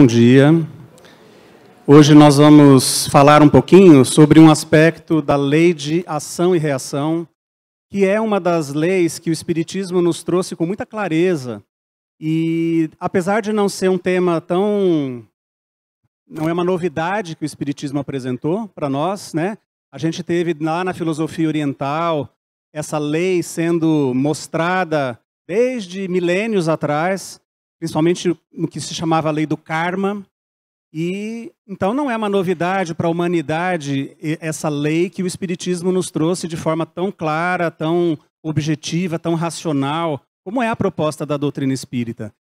Bom dia. Hoje nós vamos falar um pouquinho sobre um aspecto da lei de ação e reação, que é uma das leis que o Espiritismo nos trouxe com muita clareza. E, apesar de não ser um tema tão. não é uma novidade que o Espiritismo apresentou para nós, né? A gente teve lá na filosofia oriental essa lei sendo mostrada desde milênios atrás, principalmente no que se chamava a lei do karma. E então não é uma novidade para a humanidade essa lei que o espiritismo nos trouxe de forma tão clara, tão objetiva, tão racional, como é a proposta da doutrina espírita.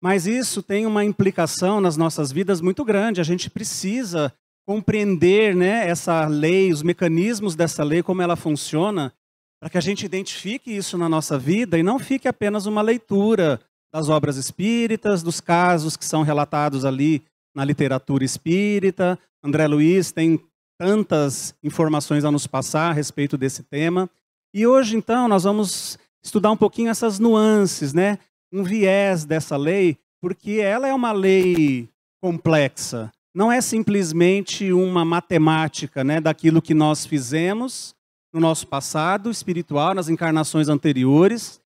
Mas isso tem uma implicação nas nossas vidas muito grande. A gente precisa compreender, né, essa lei, os mecanismos dessa lei, como ela funciona, para que a gente identifique isso na nossa vida e não fique apenas uma leitura, das obras espíritas, dos casos que são relatados ali na literatura espírita. André Luiz tem tantas informações a nos passar a respeito desse tema. E hoje, então, nós vamos estudar um pouquinho essas nuances, né? um viés dessa lei, porque ela é uma lei complexa. Não é simplesmente uma matemática né, daquilo que nós fizemos no nosso passado espiritual, nas encarnações anteriores,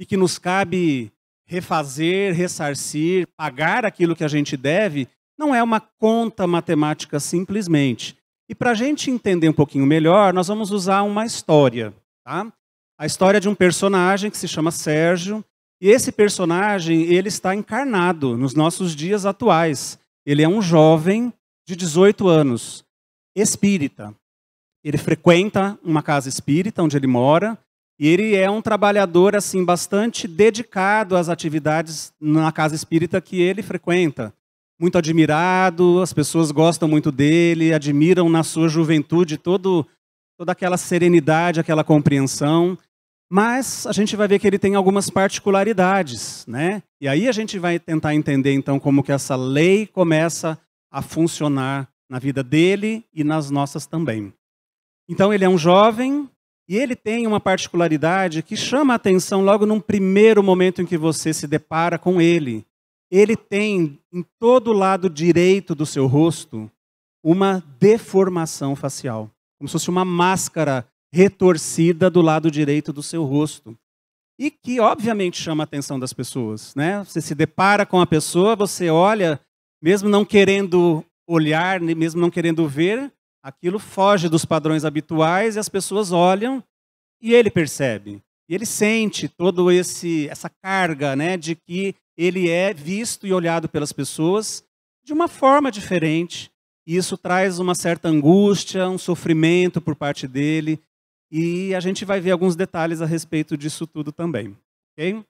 e que nos cabe refazer, ressarcir, pagar aquilo que a gente deve, não é uma conta matemática simplesmente. E para a gente entender um pouquinho melhor, nós vamos usar uma história. Tá? A história de um personagem que se chama Sérgio. E esse personagem ele está encarnado nos nossos dias atuais. Ele é um jovem de 18 anos, espírita. Ele frequenta uma casa espírita onde ele mora e ele é um trabalhador assim bastante dedicado às atividades na casa espírita que ele frequenta. Muito admirado, as pessoas gostam muito dele, admiram na sua juventude todo, toda aquela serenidade, aquela compreensão. Mas a gente vai ver que ele tem algumas particularidades, né? E aí a gente vai tentar entender então como que essa lei começa a funcionar na vida dele e nas nossas também. Então ele é um jovem e ele tem uma particularidade que chama a atenção logo num primeiro momento em que você se depara com ele. Ele tem em todo o lado direito do seu rosto uma deformação facial, como se fosse uma máscara retorcida do lado direito do seu rosto. E que obviamente chama a atenção das pessoas, né? Você se depara com a pessoa, você olha, mesmo não querendo olhar, mesmo não querendo ver, Aquilo foge dos padrões habituais e as pessoas olham e ele percebe. E ele sente todo esse essa carga, né, de que ele é visto e olhado pelas pessoas de uma forma diferente. E isso traz uma certa angústia, um sofrimento por parte dele. E a gente vai ver alguns detalhes a respeito disso tudo também. Okay?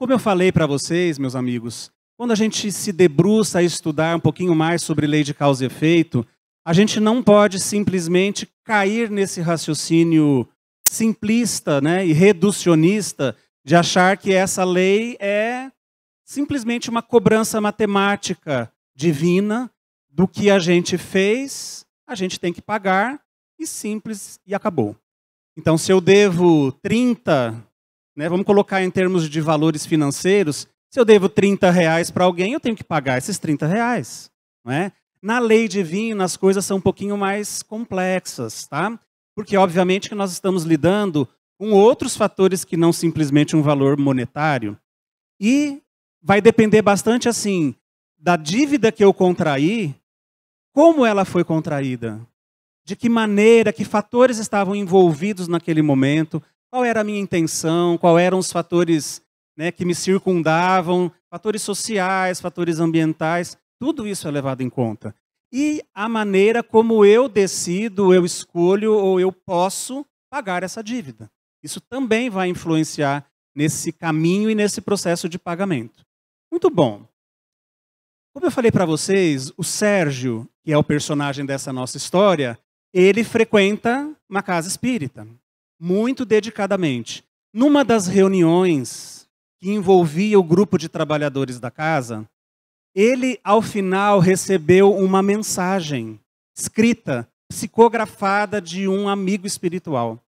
Como eu falei para vocês, meus amigos, quando a gente se debruça a estudar um pouquinho mais sobre lei de causa e efeito, a gente não pode simplesmente cair nesse raciocínio simplista né, e reducionista de achar que essa lei é simplesmente uma cobrança matemática divina do que a gente fez, a gente tem que pagar e simples e acabou. Então, se eu devo 30, né, vamos colocar em termos de valores financeiros, se eu devo 30 reais para alguém, eu tenho que pagar esses 30 reais. Não é? Na lei divina, as coisas são um pouquinho mais complexas, tá? Porque, obviamente, que nós estamos lidando com outros fatores que não simplesmente um valor monetário. E vai depender bastante, assim, da dívida que eu contraí, como ela foi contraída, de que maneira, que fatores estavam envolvidos naquele momento, qual era a minha intenção, quais eram os fatores né, que me circundavam, fatores sociais, fatores ambientais, tudo isso é levado em conta e a maneira como eu decido, eu escolho ou eu posso pagar essa dívida. Isso também vai influenciar nesse caminho e nesse processo de pagamento. Muito bom. Como eu falei para vocês, o Sérgio, que é o personagem dessa nossa história, ele frequenta uma casa espírita, muito dedicadamente. Numa das reuniões que envolvia o grupo de trabalhadores da casa, ele ao final recebeu uma mensagem escrita, psicografada de um amigo espiritual.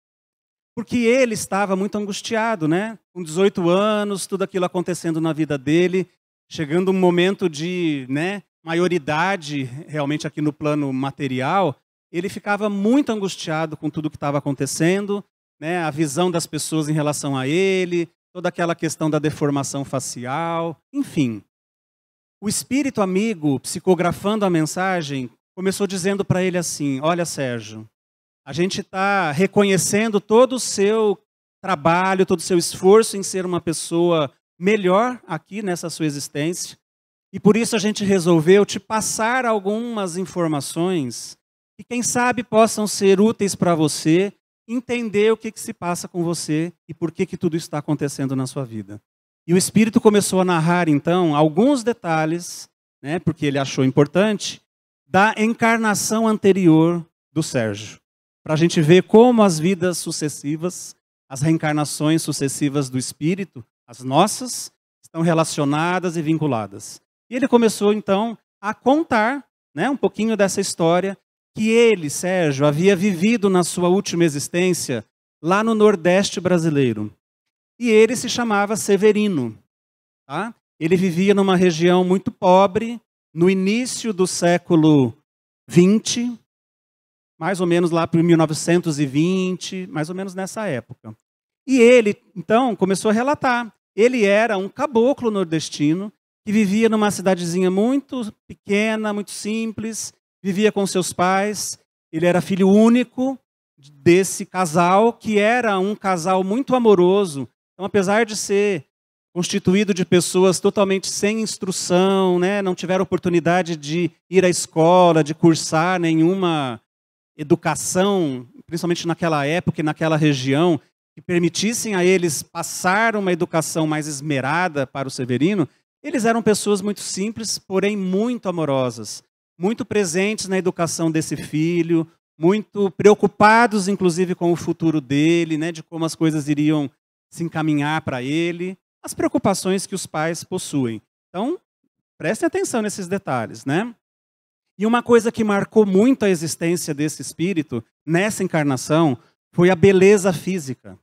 Porque ele estava muito angustiado, né? Com 18 anos, tudo aquilo acontecendo na vida dele, chegando um momento de, né, maioridade realmente aqui no plano material, ele ficava muito angustiado com tudo que estava acontecendo, né? A visão das pessoas em relação a ele, toda aquela questão da deformação facial, enfim. O espírito amigo, psicografando a mensagem, começou dizendo para ele assim: Olha, Sérgio, a gente está reconhecendo todo o seu trabalho, todo o seu esforço em ser uma pessoa melhor aqui nessa sua existência. E por isso a gente resolveu te passar algumas informações que, quem sabe, possam ser úteis para você entender o que, que se passa com você e por que, que tudo está acontecendo na sua vida. E o Espírito começou a narrar, então, alguns detalhes, né, porque ele achou importante, da encarnação anterior do Sérgio. Para a gente ver como as vidas sucessivas, as reencarnações sucessivas do Espírito, as nossas, estão relacionadas e vinculadas. E ele começou, então, a contar né, um pouquinho dessa história que ele, Sérgio, havia vivido na sua última existência lá no Nordeste brasileiro e ele se chamava Severino. Tá? Ele vivia numa região muito pobre, no início do século XX, mais ou menos lá para 1920, mais ou menos nessa época. E ele, então, começou a relatar. Ele era um caboclo nordestino que vivia numa cidadezinha muito pequena, muito simples, vivia com seus pais. Ele era filho único desse casal, que era um casal muito amoroso, então, apesar de ser constituído de pessoas totalmente sem instrução, né, não tiveram oportunidade de ir à escola, de cursar nenhuma educação, principalmente naquela época e naquela região, que permitissem a eles passar uma educação mais esmerada para o Severino, eles eram pessoas muito simples, porém muito amorosas, muito presentes na educação desse filho, muito preocupados, inclusive, com o futuro dele, né, de como as coisas iriam se encaminhar para ele, as preocupações que os pais possuem. Então, prestem atenção nesses detalhes, né? E uma coisa que marcou muito a existência desse espírito nessa encarnação foi a beleza física.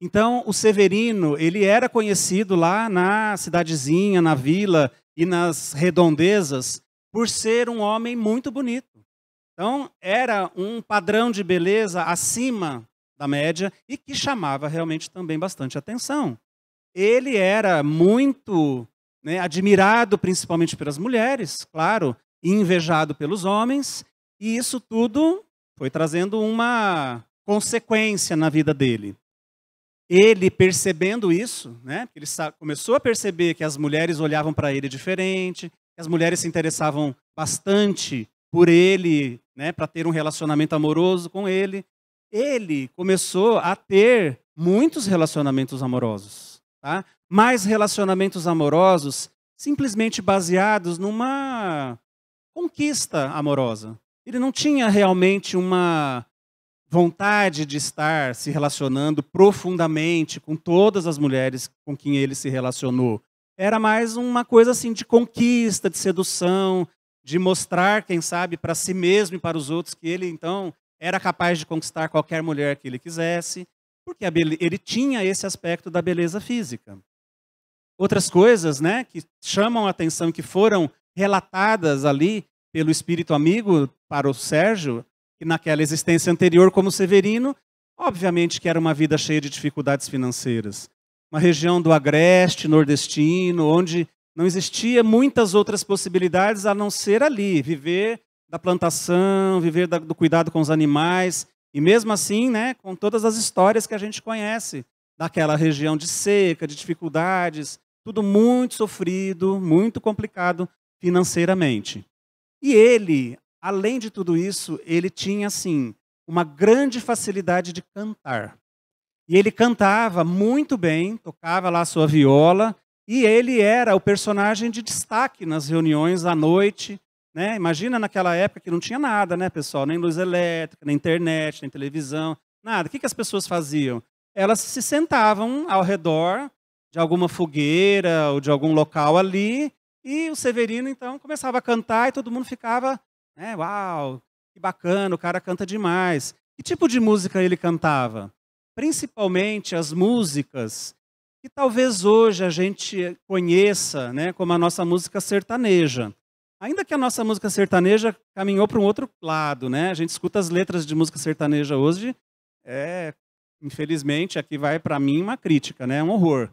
Então, o Severino, ele era conhecido lá na cidadezinha, na vila e nas redondezas por ser um homem muito bonito. Então, era um padrão de beleza acima da média e que chamava realmente também bastante atenção. Ele era muito né, admirado principalmente pelas mulheres, claro, e invejado pelos homens, e isso tudo foi trazendo uma consequência na vida dele. Ele percebendo isso, né, ele começou a perceber que as mulheres olhavam para ele diferente, que as mulheres se interessavam bastante por ele, né, para ter um relacionamento amoroso com ele ele começou a ter muitos relacionamentos amorosos, tá? Mais relacionamentos amorosos simplesmente baseados numa conquista amorosa. Ele não tinha realmente uma vontade de estar se relacionando profundamente com todas as mulheres com quem ele se relacionou. Era mais uma coisa assim de conquista, de sedução, de mostrar, quem sabe, para si mesmo e para os outros que ele então era capaz de conquistar qualquer mulher que ele quisesse, porque ele tinha esse aspecto da beleza física. Outras coisas né, que chamam a atenção, que foram relatadas ali pelo espírito amigo para o Sérgio, que naquela existência anterior como Severino, obviamente que era uma vida cheia de dificuldades financeiras. Uma região do agreste nordestino, onde não existia muitas outras possibilidades a não ser ali, viver da plantação, viver da, do cuidado com os animais, e mesmo assim, né, com todas as histórias que a gente conhece daquela região de seca, de dificuldades, tudo muito sofrido, muito complicado financeiramente. E ele, além de tudo isso, ele tinha assim uma grande facilidade de cantar. E ele cantava muito bem, tocava lá a sua viola, e ele era o personagem de destaque nas reuniões à noite, né? Imagina naquela época que não tinha nada, né, pessoal? Nem luz elétrica, nem internet, nem televisão, nada. O que, que as pessoas faziam? Elas se sentavam ao redor de alguma fogueira ou de algum local ali, e o Severino, então, começava a cantar e todo mundo ficava, né, uau, que bacana, o cara canta demais. Que tipo de música ele cantava? Principalmente as músicas que talvez hoje a gente conheça, né, como a nossa música sertaneja. Ainda que a nossa música sertaneja caminhou para um outro lado, né? A gente escuta as letras de música sertaneja hoje, é, infelizmente, aqui vai para mim uma crítica, né? Um horror.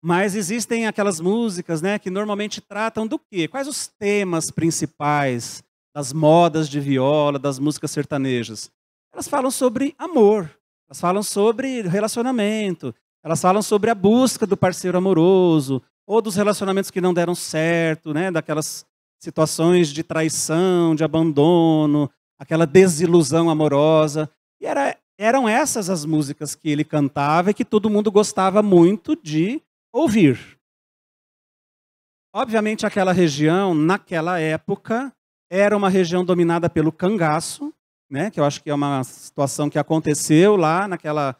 Mas existem aquelas músicas, né, que normalmente tratam do quê? Quais os temas principais das modas de viola, das músicas sertanejas? Elas falam sobre amor, elas falam sobre relacionamento, elas falam sobre a busca do parceiro amoroso ou dos relacionamentos que não deram certo, né, daquelas situações de traição, de abandono, aquela desilusão amorosa. E era, eram essas as músicas que ele cantava e que todo mundo gostava muito de ouvir. Obviamente, aquela região, naquela época, era uma região dominada pelo cangaço, né, que eu acho que é uma situação que aconteceu lá naquela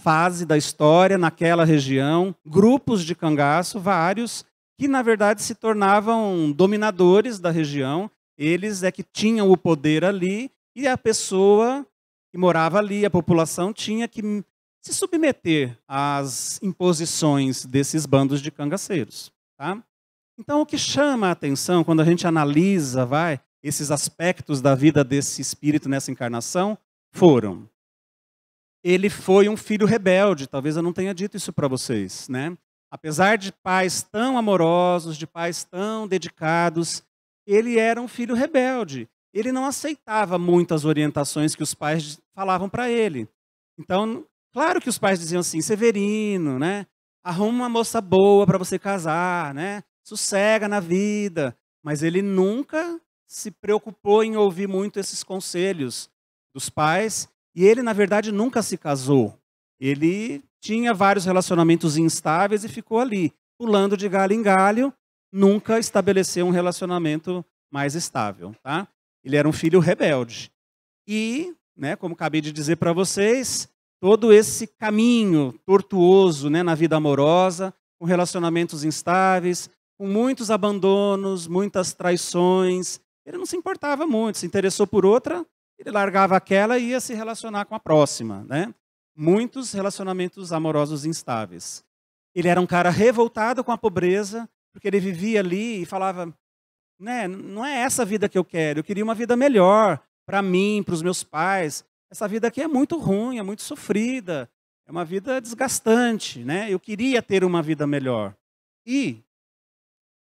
fase da história, naquela região. Grupos de cangaço, vários, que na verdade se tornavam dominadores da região, eles é que tinham o poder ali e a pessoa que morava ali, a população tinha que se submeter às imposições desses bandos de cangaceiros, tá? Então o que chama a atenção quando a gente analisa, vai, esses aspectos da vida desse espírito nessa encarnação foram ele foi um filho rebelde, talvez eu não tenha dito isso para vocês, né? Apesar de pais tão amorosos, de pais tão dedicados, ele era um filho rebelde. Ele não aceitava muitas orientações que os pais falavam para ele. Então, claro que os pais diziam assim: Severino, né? Arruma uma moça boa para você casar, né? Sossega na vida. Mas ele nunca se preocupou em ouvir muito esses conselhos dos pais. E ele, na verdade, nunca se casou. Ele tinha vários relacionamentos instáveis e ficou ali, pulando de galho em galho, nunca estabeleceu um relacionamento mais estável, tá? Ele era um filho rebelde. E, né, como acabei de dizer para vocês, todo esse caminho tortuoso, né, na vida amorosa, com relacionamentos instáveis, com muitos abandonos, muitas traições, ele não se importava muito, se interessou por outra, ele largava aquela e ia se relacionar com a próxima, né? muitos relacionamentos amorosos instáveis. Ele era um cara revoltado com a pobreza, porque ele vivia ali e falava: né, não é essa vida que eu quero, eu queria uma vida melhor para mim, para os meus pais. Essa vida aqui é muito ruim, é muito sofrida, é uma vida desgastante, né? Eu queria ter uma vida melhor. E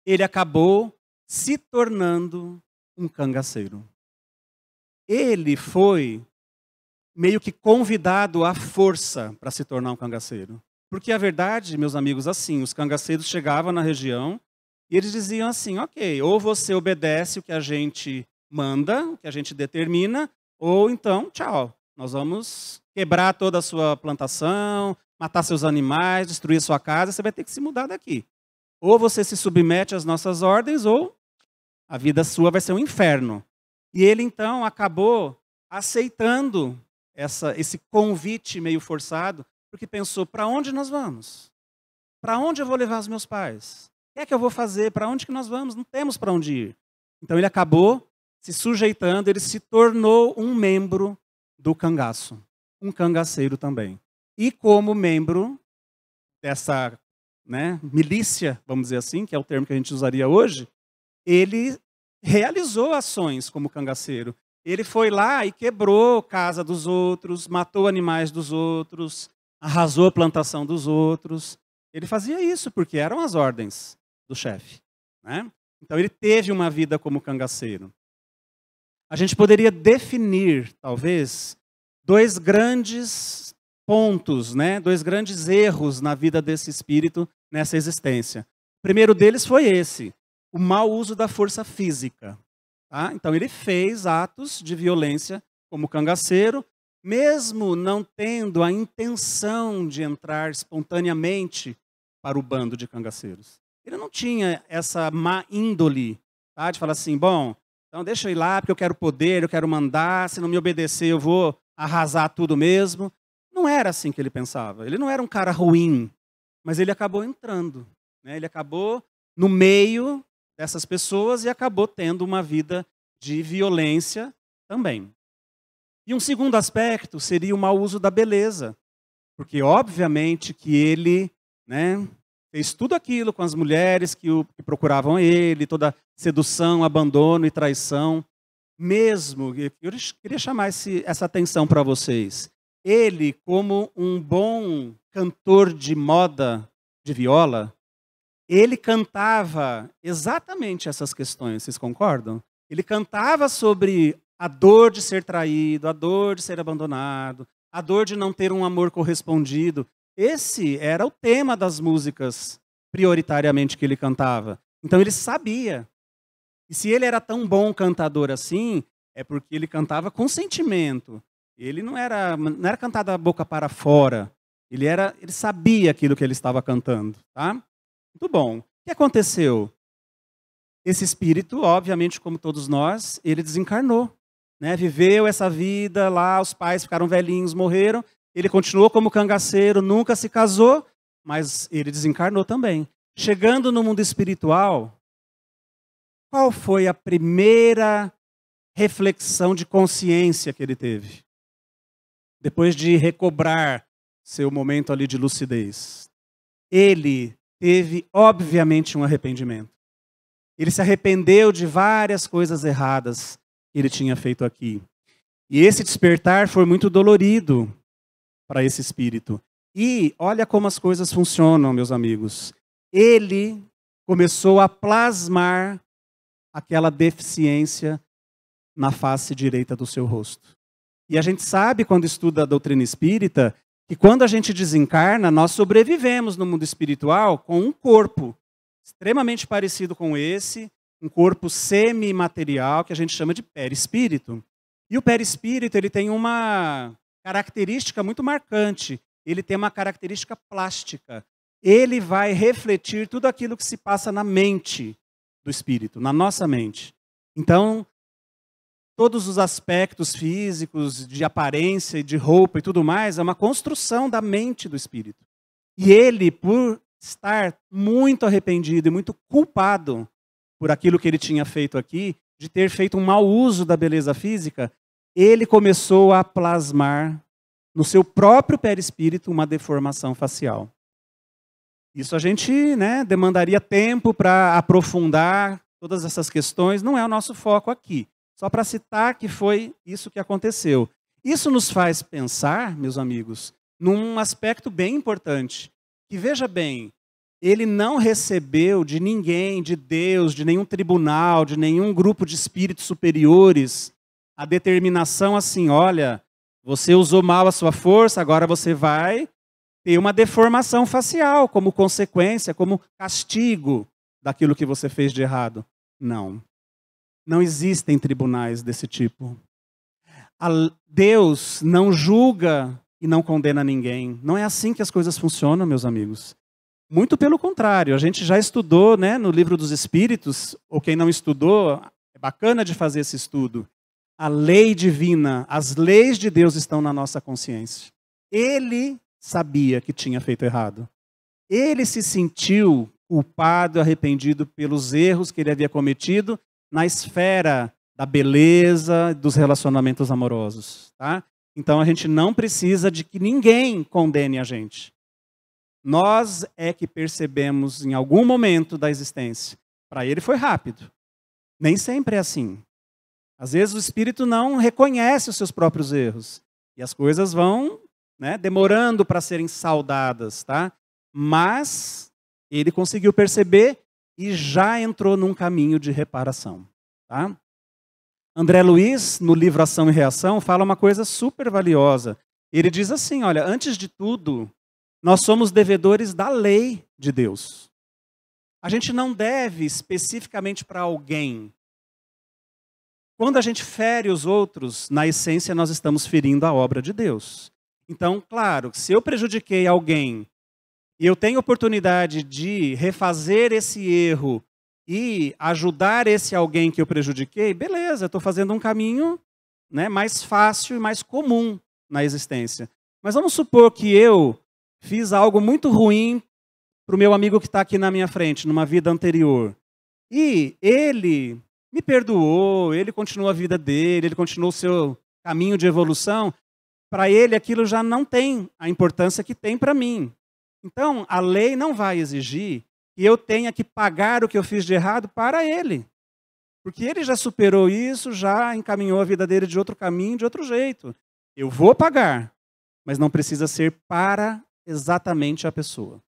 ele acabou se tornando um cangaceiro. Ele foi meio que convidado à força para se tornar um cangaceiro. Porque a verdade, meus amigos, assim, os cangaceiros chegavam na região e eles diziam assim: ok, ou você obedece o que a gente manda, o que a gente determina, ou então, tchau, nós vamos quebrar toda a sua plantação, matar seus animais, destruir sua casa, você vai ter que se mudar daqui. Ou você se submete às nossas ordens, ou a vida sua vai ser um inferno. E ele então acabou aceitando essa, esse convite meio forçado, porque pensou: para onde nós vamos? Para onde eu vou levar os meus pais? O que é que eu vou fazer? Para onde que nós vamos? Não temos para onde ir. Então ele acabou se sujeitando, ele se tornou um membro do cangaço, um cangaceiro também. E como membro dessa né, milícia, vamos dizer assim, que é o termo que a gente usaria hoje, ele realizou ações como cangaceiro. Ele foi lá e quebrou casa dos outros, matou animais dos outros, arrasou a plantação dos outros. Ele fazia isso porque eram as ordens do chefe. Né? Então ele teve uma vida como cangaceiro. A gente poderia definir, talvez, dois grandes pontos, né? dois grandes erros na vida desse espírito nessa existência. O primeiro deles foi esse: o mau uso da força física. Tá? Então ele fez atos de violência como cangaceiro, mesmo não tendo a intenção de entrar espontaneamente para o bando de cangaceiros. Ele não tinha essa má índole tá? de falar assim: bom, então deixa eu ir lá porque eu quero poder, eu quero mandar, se não me obedecer eu vou arrasar tudo mesmo. Não era assim que ele pensava. Ele não era um cara ruim, mas ele acabou entrando. Né? Ele acabou no meio dessas pessoas e acabou tendo uma vida de violência também. E um segundo aspecto seria o mau uso da beleza, porque obviamente que ele né, fez tudo aquilo com as mulheres que, o, que procuravam ele, toda sedução, abandono e traição. Mesmo, eu queria chamar esse, essa atenção para vocês. Ele, como um bom cantor de moda de viola, ele cantava exatamente essas questões, vocês concordam? Ele cantava sobre a dor de ser traído, a dor de ser abandonado, a dor de não ter um amor correspondido. Esse era o tema das músicas, prioritariamente, que ele cantava. Então ele sabia. E se ele era tão bom cantador assim, é porque ele cantava com sentimento. Ele não era, não era cantado a boca para fora. Ele, era, ele sabia aquilo que ele estava cantando. Tá? Muito bom. O que aconteceu? Esse espírito, obviamente, como todos nós, ele desencarnou. Né? Viveu essa vida lá, os pais ficaram velhinhos, morreram. Ele continuou como cangaceiro, nunca se casou, mas ele desencarnou também. Chegando no mundo espiritual, qual foi a primeira reflexão de consciência que ele teve? Depois de recobrar seu momento ali de lucidez. Ele teve, obviamente, um arrependimento. Ele se arrependeu de várias coisas erradas que ele tinha feito aqui. E esse despertar foi muito dolorido para esse espírito. E olha como as coisas funcionam, meus amigos. Ele começou a plasmar aquela deficiência na face direita do seu rosto. E a gente sabe, quando estuda a doutrina espírita, e quando a gente desencarna, nós sobrevivemos no mundo espiritual com um corpo extremamente parecido com esse, um corpo semimaterial que a gente chama de perispírito. E o perispírito, ele tem uma característica muito marcante, ele tem uma característica plástica. Ele vai refletir tudo aquilo que se passa na mente do espírito, na nossa mente. Então, todos os aspectos físicos, de aparência e de roupa e tudo mais, é uma construção da mente do espírito. E ele, por estar muito arrependido e muito culpado por aquilo que ele tinha feito aqui, de ter feito um mau uso da beleza física, ele começou a plasmar no seu próprio perispírito uma deformação facial. Isso a gente né, demandaria tempo para aprofundar todas essas questões, não é o nosso foco aqui. Só para citar que foi isso que aconteceu. Isso nos faz pensar, meus amigos, num aspecto bem importante. Que veja bem, ele não recebeu de ninguém, de Deus, de nenhum tribunal, de nenhum grupo de espíritos superiores, a determinação assim: olha, você usou mal a sua força, agora você vai ter uma deformação facial como consequência, como castigo daquilo que você fez de errado. Não. Não existem tribunais desse tipo. Deus não julga e não condena ninguém. Não é assim que as coisas funcionam, meus amigos. Muito pelo contrário, a gente já estudou né, no livro dos Espíritos, ou quem não estudou, é bacana de fazer esse estudo. A lei divina, as leis de Deus estão na nossa consciência. Ele sabia que tinha feito errado. Ele se sentiu culpado, arrependido pelos erros que ele havia cometido na esfera da beleza, dos relacionamentos amorosos, tá? Então a gente não precisa de que ninguém condene a gente. Nós é que percebemos em algum momento da existência. Para ele foi rápido. Nem sempre é assim. Às vezes o espírito não reconhece os seus próprios erros e as coisas vão, né, demorando para serem saudadas, tá? Mas ele conseguiu perceber e já entrou num caminho de reparação. Tá? André Luiz, no livro Ação e Reação, fala uma coisa super valiosa. Ele diz assim: olha, antes de tudo, nós somos devedores da lei de Deus. A gente não deve especificamente para alguém. Quando a gente fere os outros, na essência, nós estamos ferindo a obra de Deus. Então, claro, se eu prejudiquei alguém e eu tenho oportunidade de refazer esse erro e ajudar esse alguém que eu prejudiquei, beleza, estou fazendo um caminho né, mais fácil e mais comum na existência. Mas vamos supor que eu fiz algo muito ruim para o meu amigo que está aqui na minha frente, numa vida anterior. E ele me perdoou, ele continuou a vida dele, ele continuou o seu caminho de evolução. Para ele, aquilo já não tem a importância que tem para mim. Então, a lei não vai exigir que eu tenha que pagar o que eu fiz de errado para ele. Porque ele já superou isso, já encaminhou a vida dele de outro caminho, de outro jeito. Eu vou pagar, mas não precisa ser para exatamente a pessoa.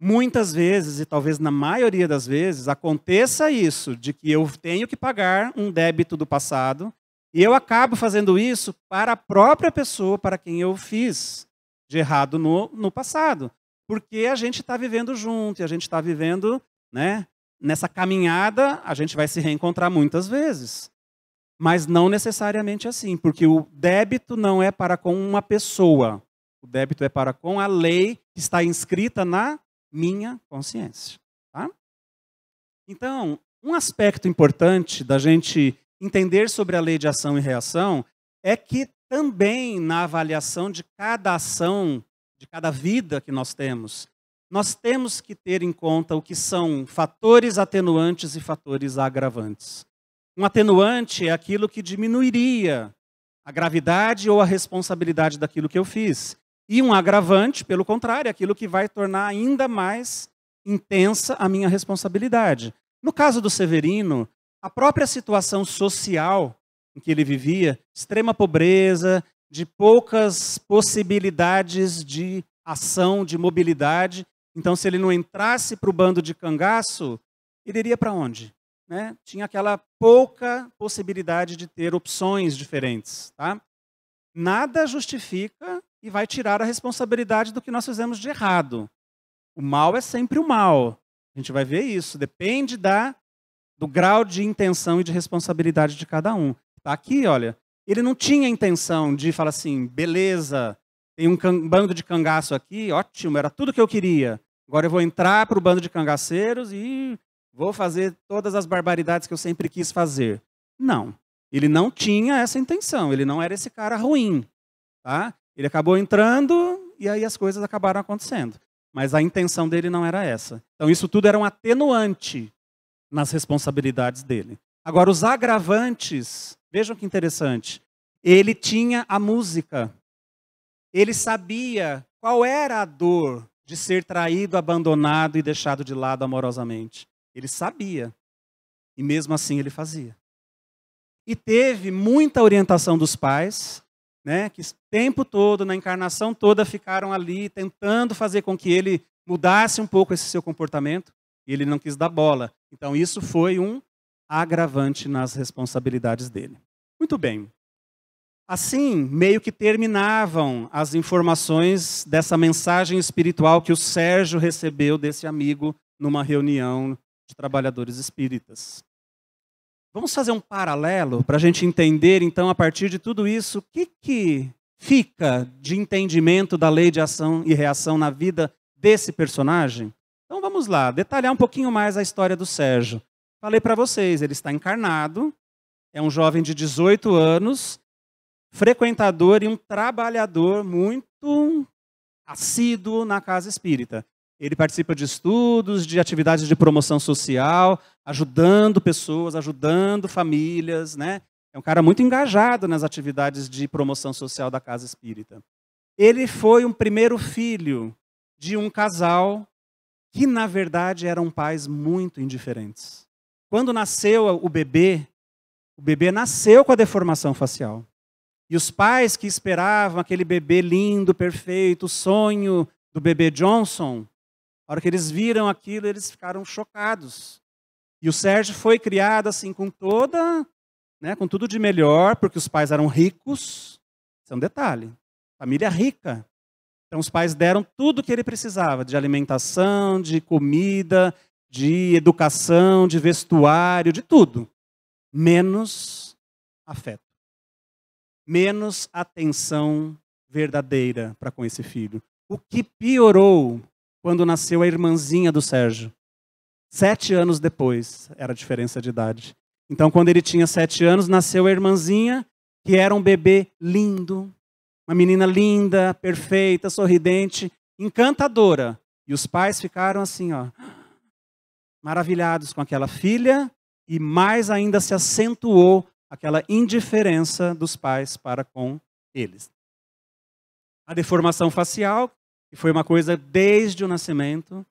Muitas vezes, e talvez na maioria das vezes, aconteça isso, de que eu tenho que pagar um débito do passado, e eu acabo fazendo isso para a própria pessoa para quem eu fiz de errado no, no passado porque a gente está vivendo junto, e a gente está vivendo, né? Nessa caminhada, a gente vai se reencontrar muitas vezes. Mas não necessariamente assim, porque o débito não é para com uma pessoa. O débito é para com a lei que está inscrita na minha consciência. Tá? Então, um aspecto importante da gente entender sobre a lei de ação e reação é que também na avaliação de cada ação de cada vida que nós temos, nós temos que ter em conta o que são fatores atenuantes e fatores agravantes. Um atenuante é aquilo que diminuiria a gravidade ou a responsabilidade daquilo que eu fiz. E um agravante, pelo contrário, é aquilo que vai tornar ainda mais intensa a minha responsabilidade. No caso do Severino, a própria situação social em que ele vivia, extrema pobreza, de poucas possibilidades de ação, de mobilidade. Então, se ele não entrasse para o bando de cangaço, ele iria para onde? Né? Tinha aquela pouca possibilidade de ter opções diferentes. Tá? Nada justifica e vai tirar a responsabilidade do que nós fizemos de errado. O mal é sempre o mal. A gente vai ver isso. Depende da, do grau de intenção e de responsabilidade de cada um. Está aqui, olha. Ele não tinha a intenção de falar assim, beleza, tem um bando de cangaço aqui, ótimo, era tudo que eu queria. Agora eu vou entrar para o bando de cangaceiros e vou fazer todas as barbaridades que eu sempre quis fazer. Não, ele não tinha essa intenção, ele não era esse cara ruim. Tá? Ele acabou entrando e aí as coisas acabaram acontecendo. Mas a intenção dele não era essa. Então isso tudo era um atenuante nas responsabilidades dele. Agora, os agravantes Vejam que interessante. Ele tinha a música. Ele sabia qual era a dor de ser traído, abandonado e deixado de lado amorosamente. Ele sabia. E mesmo assim ele fazia. E teve muita orientação dos pais, né, que o tempo todo, na encarnação toda, ficaram ali tentando fazer com que ele mudasse um pouco esse seu comportamento. E ele não quis dar bola. Então isso foi um agravante nas responsabilidades dele. Muito bem. Assim, meio que terminavam as informações dessa mensagem espiritual que o Sérgio recebeu desse amigo numa reunião de trabalhadores espíritas. Vamos fazer um paralelo para a gente entender, então, a partir de tudo isso, o que, que fica de entendimento da lei de ação e reação na vida desse personagem? Então vamos lá, detalhar um pouquinho mais a história do Sérgio. Falei para vocês, ele está encarnado, é um jovem de 18 anos, frequentador e um trabalhador muito assíduo na casa espírita. Ele participa de estudos, de atividades de promoção social, ajudando pessoas, ajudando famílias, né? É um cara muito engajado nas atividades de promoção social da casa espírita. Ele foi um primeiro filho de um casal que, na verdade, eram pais muito indiferentes. Quando nasceu o bebê, o bebê nasceu com a deformação facial. E os pais que esperavam aquele bebê lindo, perfeito, o sonho do bebê Johnson, a hora que eles viram aquilo, eles ficaram chocados. E o Sérgio foi criado assim com toda, né, com tudo de melhor, porque os pais eram ricos. Isso é um detalhe. Família rica. Então os pais deram tudo o que ele precisava, de alimentação, de comida, de educação, de vestuário, de tudo, menos afeto, menos atenção verdadeira para com esse filho. O que piorou quando nasceu a irmãzinha do Sérgio. Sete anos depois era a diferença de idade. Então, quando ele tinha sete anos, nasceu a irmãzinha, que era um bebê lindo, uma menina linda, perfeita, sorridente, encantadora. E os pais ficaram assim, ó maravilhados com aquela filha e mais ainda se acentuou aquela indiferença dos pais para com eles. A deformação facial, que foi uma coisa desde o nascimento,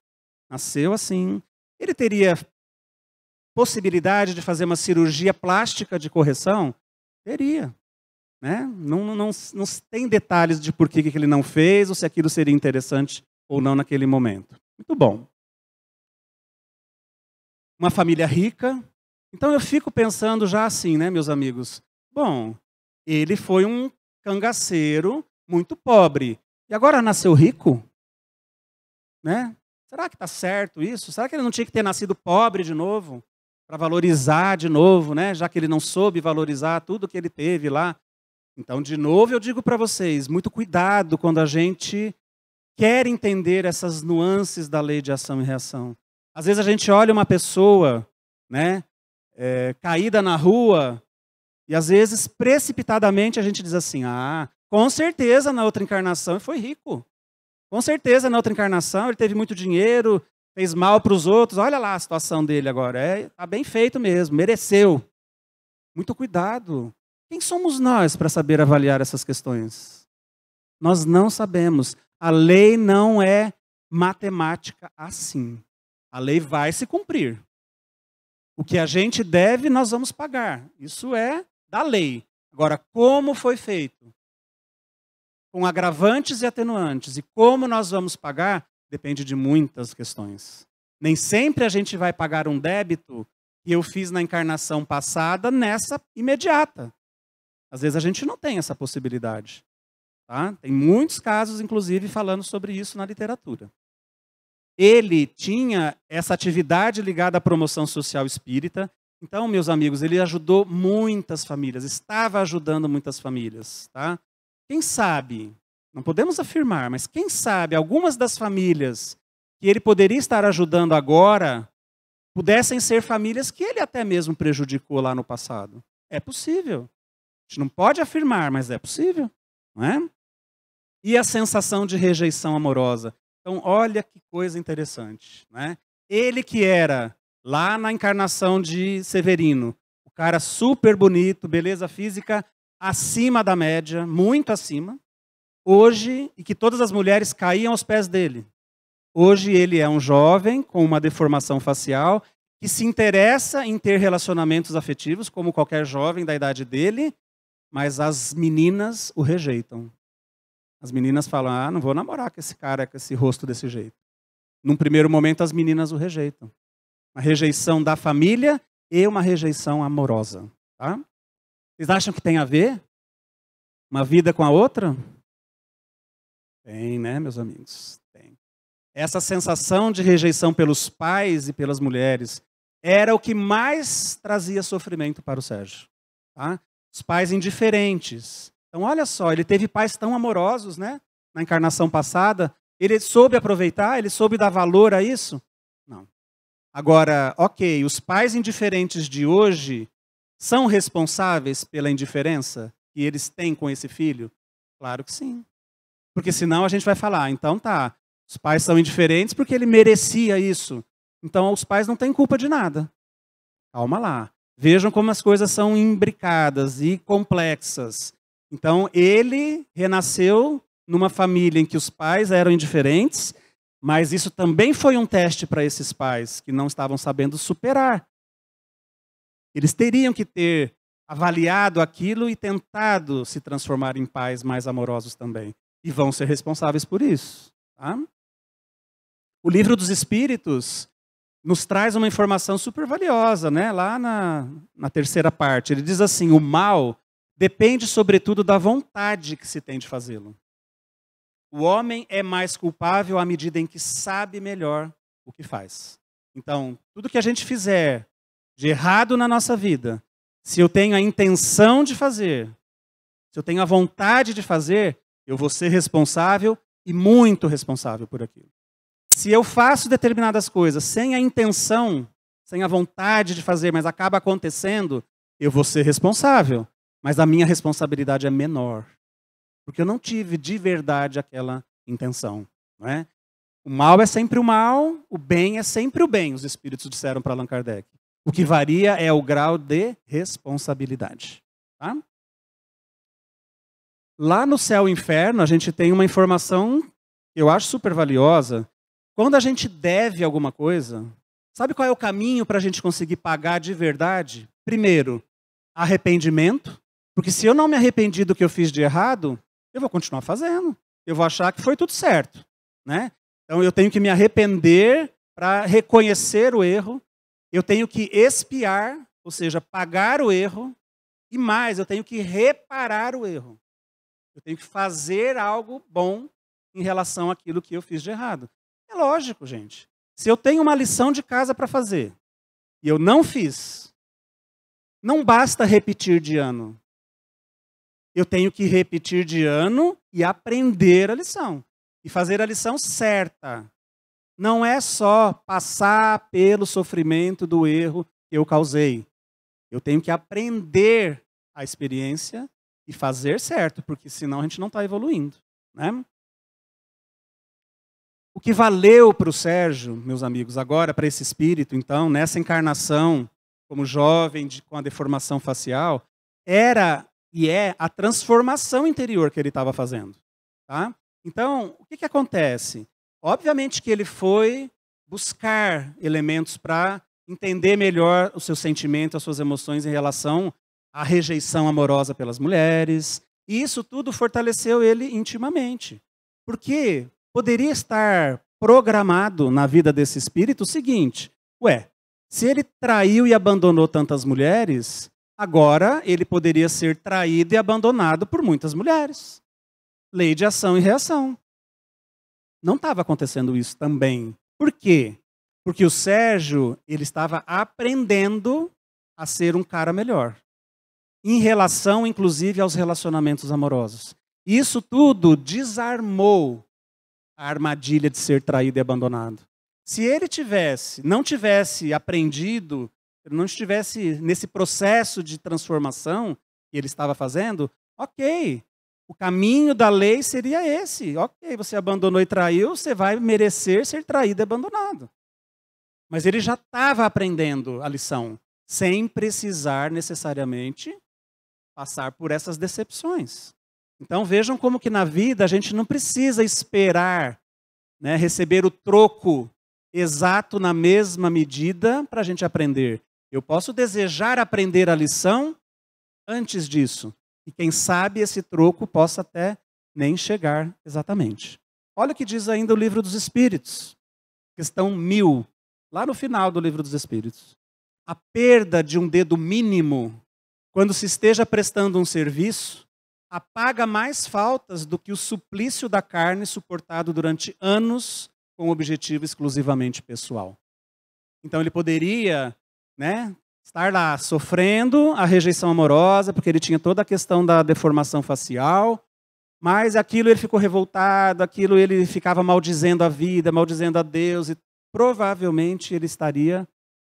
nasceu assim. Ele teria possibilidade de fazer uma cirurgia plástica de correção? Teria. Né? Não, não, não, não tem detalhes de por que, que ele não fez ou se aquilo seria interessante ou não naquele momento. Muito bom uma família rica. Então eu fico pensando já assim, né, meus amigos? Bom, ele foi um cangaceiro muito pobre. E agora nasceu rico? Né? Será que está certo isso? Será que ele não tinha que ter nascido pobre de novo? Para valorizar de novo, né? Já que ele não soube valorizar tudo que ele teve lá. Então, de novo, eu digo para vocês: muito cuidado quando a gente quer entender essas nuances da lei de ação e reação. Às vezes a gente olha uma pessoa, né, é, caída na rua, e às vezes precipitadamente a gente diz assim: ah, com certeza na outra encarnação ele foi rico. Com certeza na outra encarnação ele teve muito dinheiro, fez mal para os outros. Olha lá a situação dele agora. É, tá bem feito mesmo, mereceu. Muito cuidado. Quem somos nós para saber avaliar essas questões? Nós não sabemos. A lei não é matemática assim. A lei vai se cumprir. O que a gente deve, nós vamos pagar. Isso é da lei. Agora, como foi feito? Com agravantes e atenuantes. E como nós vamos pagar? Depende de muitas questões. Nem sempre a gente vai pagar um débito que eu fiz na encarnação passada nessa imediata. Às vezes a gente não tem essa possibilidade. Tá? Tem muitos casos, inclusive, falando sobre isso na literatura ele tinha essa atividade ligada à promoção social espírita. Então, meus amigos, ele ajudou muitas famílias, estava ajudando muitas famílias. Tá? Quem sabe, não podemos afirmar, mas quem sabe algumas das famílias que ele poderia estar ajudando agora pudessem ser famílias que ele até mesmo prejudicou lá no passado. É possível. A gente não pode afirmar, mas é possível. Não é? E a sensação de rejeição amorosa? Então, olha que coisa interessante. Né? Ele que era, lá na encarnação de Severino, o cara super bonito, beleza física acima da média, muito acima, hoje, e que todas as mulheres caíam aos pés dele. Hoje ele é um jovem com uma deformação facial que se interessa em ter relacionamentos afetivos, como qualquer jovem da idade dele, mas as meninas o rejeitam. As meninas falam: ah, não vou namorar com esse cara, com esse rosto desse jeito. Num primeiro momento, as meninas o rejeitam. Uma rejeição da família e uma rejeição amorosa. Tá? Vocês acham que tem a ver uma vida com a outra? Tem, né, meus amigos? Tem. Essa sensação de rejeição pelos pais e pelas mulheres era o que mais trazia sofrimento para o Sérgio. Tá? Os pais indiferentes, então, olha só, ele teve pais tão amorosos, né? Na encarnação passada. Ele soube aproveitar, ele soube dar valor a isso? Não. Agora, ok, os pais indiferentes de hoje são responsáveis pela indiferença que eles têm com esse filho? Claro que sim. Porque senão a gente vai falar, então tá, os pais são indiferentes porque ele merecia isso. Então os pais não têm culpa de nada. Calma lá. Vejam como as coisas são imbricadas e complexas. Então, ele renasceu numa família em que os pais eram indiferentes, mas isso também foi um teste para esses pais que não estavam sabendo superar. Eles teriam que ter avaliado aquilo e tentado se transformar em pais mais amorosos também. E vão ser responsáveis por isso. Tá? O livro dos Espíritos nos traz uma informação super valiosa, né? lá na, na terceira parte. Ele diz assim: o mal Depende, sobretudo, da vontade que se tem de fazê-lo. O homem é mais culpável à medida em que sabe melhor o que faz. Então, tudo que a gente fizer de errado na nossa vida, se eu tenho a intenção de fazer, se eu tenho a vontade de fazer, eu vou ser responsável e muito responsável por aquilo. Se eu faço determinadas coisas sem a intenção, sem a vontade de fazer, mas acaba acontecendo, eu vou ser responsável mas a minha responsabilidade é menor, porque eu não tive de verdade aquela intenção. Não é? O mal é sempre o mal, o bem é sempre o bem, os espíritos disseram para Allan Kardec. O que varia é o grau de responsabilidade. Tá? Lá no céu e inferno, a gente tem uma informação que eu acho super valiosa. Quando a gente deve alguma coisa, sabe qual é o caminho para a gente conseguir pagar de verdade? Primeiro, arrependimento. Porque se eu não me arrependi do que eu fiz de errado, eu vou continuar fazendo. Eu vou achar que foi tudo certo, né? Então eu tenho que me arrepender para reconhecer o erro, eu tenho que expiar, ou seja, pagar o erro, e mais, eu tenho que reparar o erro. Eu tenho que fazer algo bom em relação àquilo que eu fiz de errado. É lógico, gente. Se eu tenho uma lição de casa para fazer e eu não fiz, não basta repetir de ano. Eu tenho que repetir de ano e aprender a lição. E fazer a lição certa. Não é só passar pelo sofrimento do erro que eu causei. Eu tenho que aprender a experiência e fazer certo, porque senão a gente não está evoluindo. Né? O que valeu para o Sérgio, meus amigos, agora, para esse espírito, então, nessa encarnação, como jovem de, com a deformação facial, era e é a transformação interior que ele estava fazendo. Tá? Então, o que, que acontece? Obviamente que ele foi buscar elementos para entender melhor o seu sentimento, as suas emoções em relação à rejeição amorosa pelas mulheres. E isso tudo fortaleceu ele intimamente. Porque poderia estar programado na vida desse espírito o seguinte: ué, se ele traiu e abandonou tantas mulheres, Agora, ele poderia ser traído e abandonado por muitas mulheres. Lei de ação e reação. Não estava acontecendo isso também. Por quê? Porque o Sérgio, ele estava aprendendo a ser um cara melhor. Em relação, inclusive, aos relacionamentos amorosos. Isso tudo desarmou a armadilha de ser traído e abandonado. Se ele tivesse, não tivesse aprendido ele não estivesse nesse processo de transformação que ele estava fazendo, ok, o caminho da lei seria esse. Ok, você abandonou e traiu, você vai merecer ser traído e abandonado. Mas ele já estava aprendendo a lição, sem precisar necessariamente passar por essas decepções. Então vejam como que na vida a gente não precisa esperar né, receber o troco exato na mesma medida para a gente aprender. Eu posso desejar aprender a lição antes disso. E quem sabe esse troco possa até nem chegar exatamente. Olha o que diz ainda o livro dos Espíritos, questão mil, lá no final do livro dos Espíritos. A perda de um dedo mínimo, quando se esteja prestando um serviço, apaga mais faltas do que o suplício da carne suportado durante anos com objetivo exclusivamente pessoal. Então ele poderia né? Estar lá sofrendo a rejeição amorosa, porque ele tinha toda a questão da deformação facial, mas aquilo ele ficou revoltado, aquilo ele ficava maldizendo a vida, maldizendo a Deus, e provavelmente ele estaria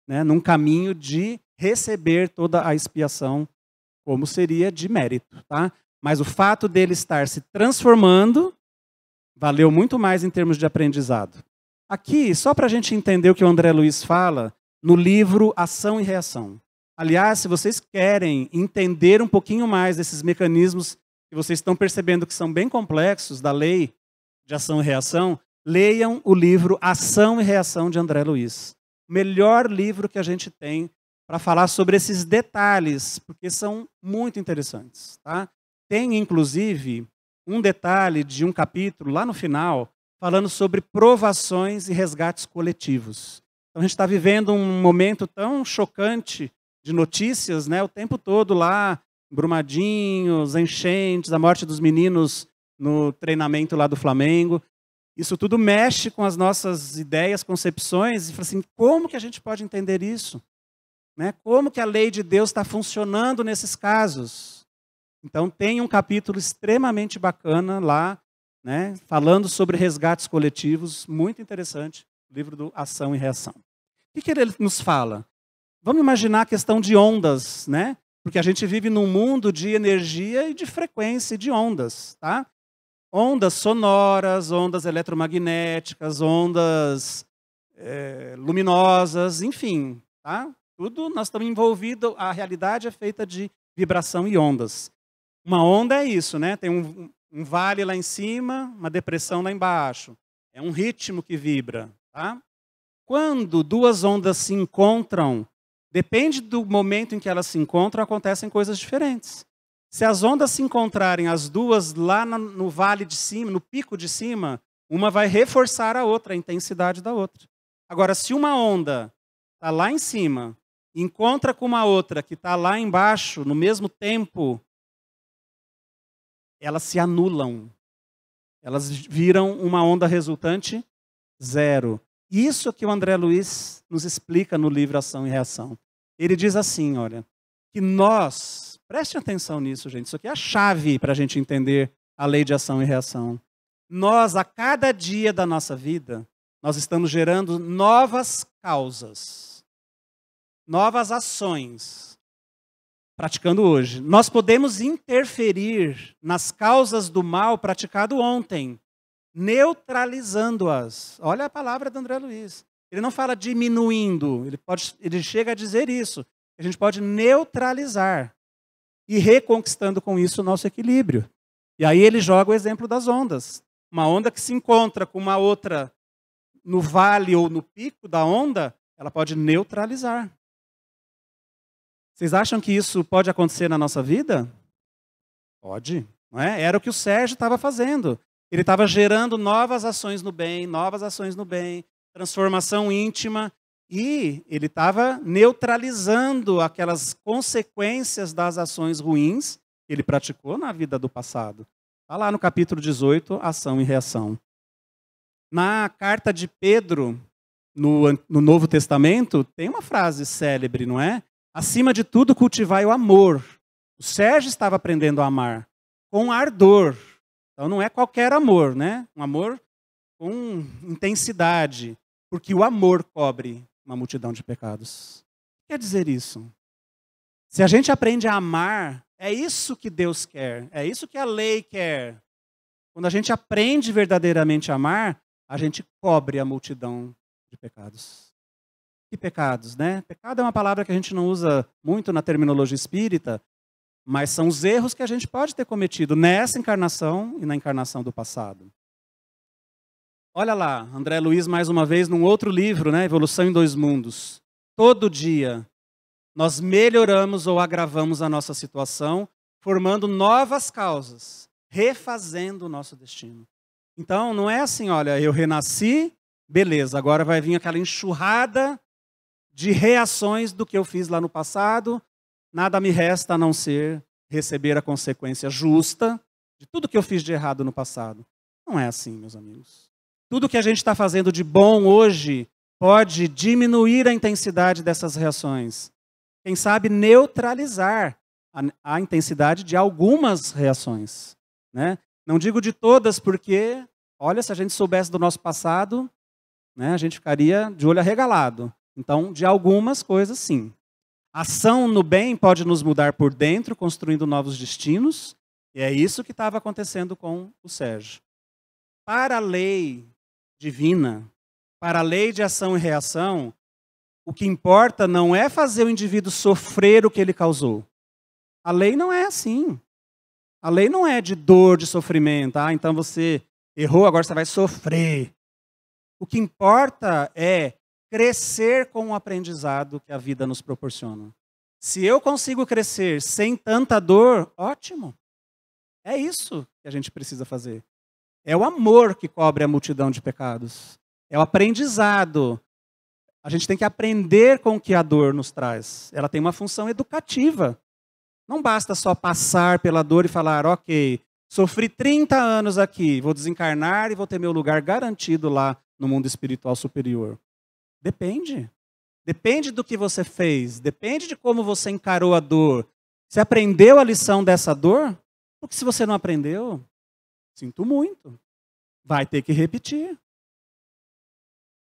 né, num caminho de receber toda a expiação, como seria de mérito. Tá? Mas o fato dele estar se transformando valeu muito mais em termos de aprendizado. Aqui, só para a gente entender o que o André Luiz fala, no livro Ação e Reação. Aliás, se vocês querem entender um pouquinho mais desses mecanismos que vocês estão percebendo que são bem complexos da lei de ação e reação, leiam o livro Ação e Reação de André Luiz. Melhor livro que a gente tem para falar sobre esses detalhes, porque são muito interessantes. Tá? Tem, inclusive, um detalhe de um capítulo lá no final, falando sobre provações e resgates coletivos. Então a gente está vivendo um momento tão chocante de notícias, né? O tempo todo lá, Brumadinhos, enchentes, a morte dos meninos no treinamento lá do Flamengo. Isso tudo mexe com as nossas ideias, concepções, e fala assim, como que a gente pode entender isso? Né? Como que a lei de Deus está funcionando nesses casos? Então tem um capítulo extremamente bacana lá, né, falando sobre resgates coletivos, muito interessante livro do Ação e Reação. O que, ele nos fala? Vamos imaginar a questão de ondas, né? Porque a gente vive num mundo de energia e de frequência e de ondas, tá? Ondas sonoras, ondas eletromagnéticas, ondas é, luminosas, enfim, tá? Tudo nós estamos envolvidos, a realidade é feita de vibração e ondas. Uma onda é isso, né? Tem um, um vale lá em cima, uma depressão lá embaixo. É um ritmo que vibra, Tá? Quando duas ondas se encontram, depende do momento em que elas se encontram, acontecem coisas diferentes. Se as ondas se encontrarem, as duas lá no vale de cima, no pico de cima, uma vai reforçar a outra, a intensidade da outra. Agora, se uma onda está lá em cima, encontra com uma outra que está lá embaixo, no mesmo tempo, elas se anulam. Elas viram uma onda resultante zero. Isso que o André Luiz nos explica no livro Ação e Reação. Ele diz assim, olha, que nós, preste atenção nisso, gente, isso aqui é a chave para a gente entender a lei de ação e reação. Nós, a cada dia da nossa vida, nós estamos gerando novas causas, novas ações, praticando hoje. Nós podemos interferir nas causas do mal praticado ontem neutralizando-as. Olha a palavra do André Luiz. Ele não fala diminuindo, ele, pode, ele chega a dizer isso. A gente pode neutralizar e reconquistando com isso o nosso equilíbrio. E aí ele joga o exemplo das ondas. Uma onda que se encontra com uma outra no vale ou no pico da onda, ela pode neutralizar. Vocês acham que isso pode acontecer na nossa vida? Pode, não é? Era o que o Sérgio estava fazendo. Ele estava gerando novas ações no bem, novas ações no bem, transformação íntima, e ele estava neutralizando aquelas consequências das ações ruins que ele praticou na vida do passado. Está lá no capítulo 18, ação e reação. Na carta de Pedro, no, no Novo Testamento, tem uma frase célebre, não é? Acima de tudo, cultivai o amor. O Sérgio estava aprendendo a amar com ardor. Então não é qualquer amor, né? Um amor com intensidade, porque o amor cobre uma multidão de pecados. O que quer dizer isso? Se a gente aprende a amar, é isso que Deus quer, é isso que a lei quer. Quando a gente aprende verdadeiramente a amar, a gente cobre a multidão de pecados. Que pecados, né? Pecado é uma palavra que a gente não usa muito na terminologia espírita, mas são os erros que a gente pode ter cometido nessa encarnação e na encarnação do passado. Olha lá, André Luiz, mais uma vez, num outro livro, né? Evolução em Dois Mundos. Todo dia nós melhoramos ou agravamos a nossa situação, formando novas causas, refazendo o nosso destino. Então, não é assim, olha, eu renasci, beleza, agora vai vir aquela enxurrada de reações do que eu fiz lá no passado, nada me resta a não ser receber a consequência justa de tudo que eu fiz de errado no passado. Não é assim, meus amigos. Tudo que a gente está fazendo de bom hoje pode diminuir a intensidade dessas reações. Quem sabe neutralizar a, a intensidade de algumas reações. Né? Não digo de todas, porque, olha, se a gente soubesse do nosso passado, né, a gente ficaria de olho arregalado. Então, de algumas coisas, sim. Ação no bem pode nos mudar por dentro, construindo novos destinos, e é isso que estava acontecendo com o Sérgio. Para a lei divina, para a lei de ação e reação, o que importa não é fazer o indivíduo sofrer o que ele causou. A lei não é assim. A lei não é de dor, de sofrimento. Ah, então você errou, agora você vai sofrer. O que importa é crescer com o aprendizado que a vida nos proporciona. Se eu consigo crescer sem tanta dor, ótimo. É isso que a gente precisa fazer. É o amor que cobre a multidão de pecados. É o aprendizado. A gente tem que aprender com o que a dor nos traz. Ela tem uma função educativa. Não basta só passar pela dor e falar, ok, sofri 30 anos aqui, vou desencarnar e vou ter meu lugar garantido lá no mundo espiritual superior. Depende. Depende do que você fez, depende de como você encarou a dor. Você aprendeu a lição dessa dor? Porque se você não aprendeu, sinto muito. Vai ter que repetir.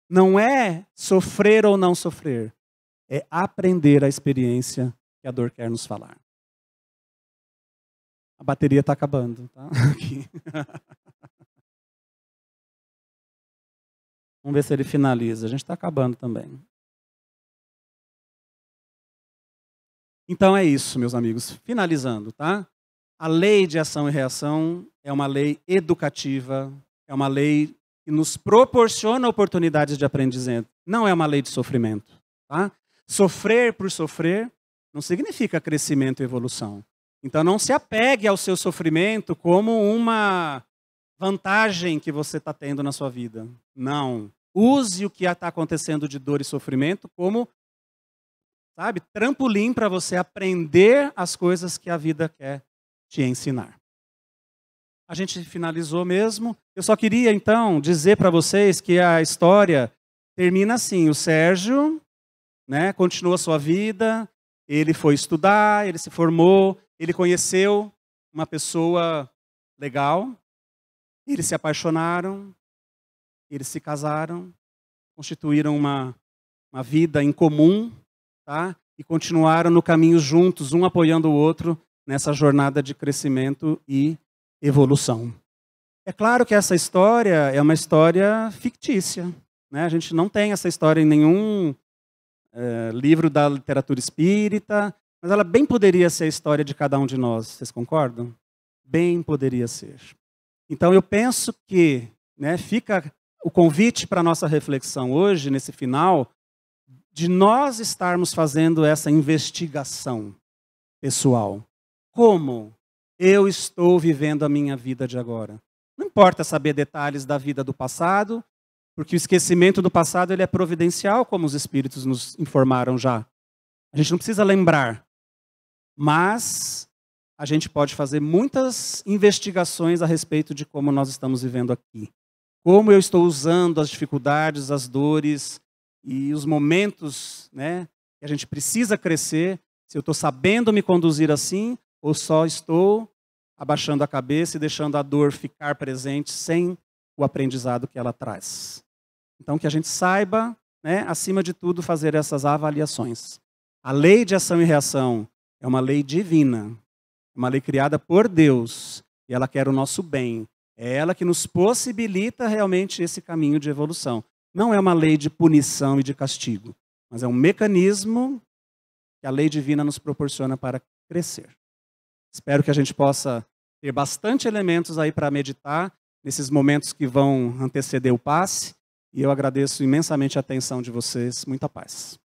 Não é sofrer ou não sofrer, é aprender a experiência que a dor quer nos falar. A bateria está acabando, tá? Aqui. Vamos ver se ele finaliza. A gente está acabando também. Então é isso, meus amigos. Finalizando, tá? A lei de ação e reação é uma lei educativa, é uma lei que nos proporciona oportunidades de aprendizado. Não é uma lei de sofrimento, tá? Sofrer por sofrer não significa crescimento e evolução. Então não se apegue ao seu sofrimento como uma vantagem que você está tendo na sua vida. Não. Use o que está acontecendo de dor e sofrimento como, sabe, trampolim para você aprender as coisas que a vida quer te ensinar. A gente finalizou mesmo. Eu só queria, então, dizer para vocês que a história termina assim: o Sérgio né, continua a sua vida, ele foi estudar, ele se formou, ele conheceu uma pessoa legal, eles se apaixonaram, eles se casaram, constituíram uma, uma vida em comum, tá? E continuaram no caminho juntos, um apoiando o outro nessa jornada de crescimento e evolução. É claro que essa história é uma história fictícia, né? A gente não tem essa história em nenhum é, livro da literatura espírita, mas ela bem poderia ser a história de cada um de nós. Vocês concordam? Bem poderia ser. Então eu penso que né, fica o convite para a nossa reflexão hoje, nesse final, de nós estarmos fazendo essa investigação pessoal. Como eu estou vivendo a minha vida de agora? Não importa saber detalhes da vida do passado, porque o esquecimento do passado ele é providencial, como os espíritos nos informaram já. A gente não precisa lembrar, mas a gente pode fazer muitas investigações a respeito de como nós estamos vivendo aqui. Como eu estou usando as dificuldades, as dores e os momentos né, que a gente precisa crescer, se eu estou sabendo me conduzir assim ou só estou abaixando a cabeça e deixando a dor ficar presente sem o aprendizado que ela traz. Então, que a gente saiba, né, acima de tudo, fazer essas avaliações. A lei de ação e reação é uma lei divina, é uma lei criada por Deus e ela quer o nosso bem. É ela que nos possibilita realmente esse caminho de evolução. Não é uma lei de punição e de castigo, mas é um mecanismo que a lei divina nos proporciona para crescer. Espero que a gente possa ter bastante elementos aí para meditar nesses momentos que vão anteceder o passe. E eu agradeço imensamente a atenção de vocês. Muita paz.